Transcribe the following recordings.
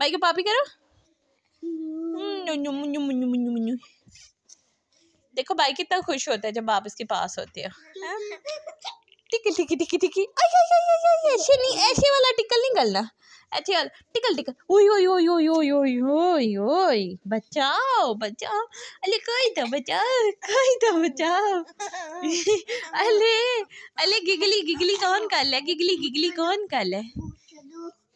भाई को पापी करो देखो भाई कितना खुश होता है जब आप इसके पास होते हो टिकी टिकी टिकी ऐसे नहीं ऐसे वाला टिकल नहीं ऐसे वाला टिकल टिकल ओई ओई ओई ओई ओई ओई ओई ओई बचाओ बचाओ अले कोई तो बचाओ कोई तो बचाओ अले अले गिगली गिगली कौन कर ले गिगली गिगली कौन कर ले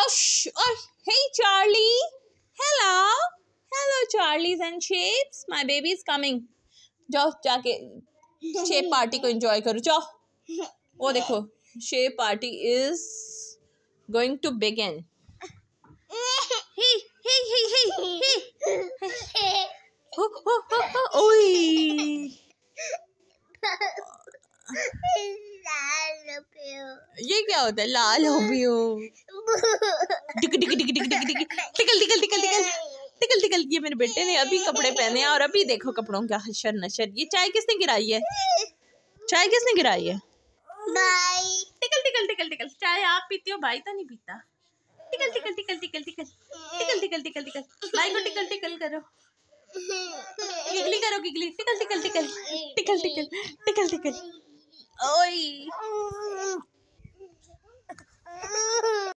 Osh, osh. Hey, Charlie. Hello. Hello, Charlie's and Shapes. My baby is coming. जाओ जाके शेप पार्टी को एंजॉय करो जाओ वो देखो shape party is going to begin ये क्या होता है लाल हो भी हो टिकल टिकल टिकल ये मेरे बेटे ने अभी कपड़े पहने हैं और अभी देखो कपड़ों का हशर नशर ये चाय किसने गिराई है चाय किसने गिराई है टिकल टिकल टिकल टिकल चाय आप पीते हो भाई तो नहीं पीता tickle tickle tickle tickle tickle tickle tickle tickle tickle भाई को टिकल टिकल करो गिगली करो giggly tickle tickle tickle tickle tickle tickle tickle ओए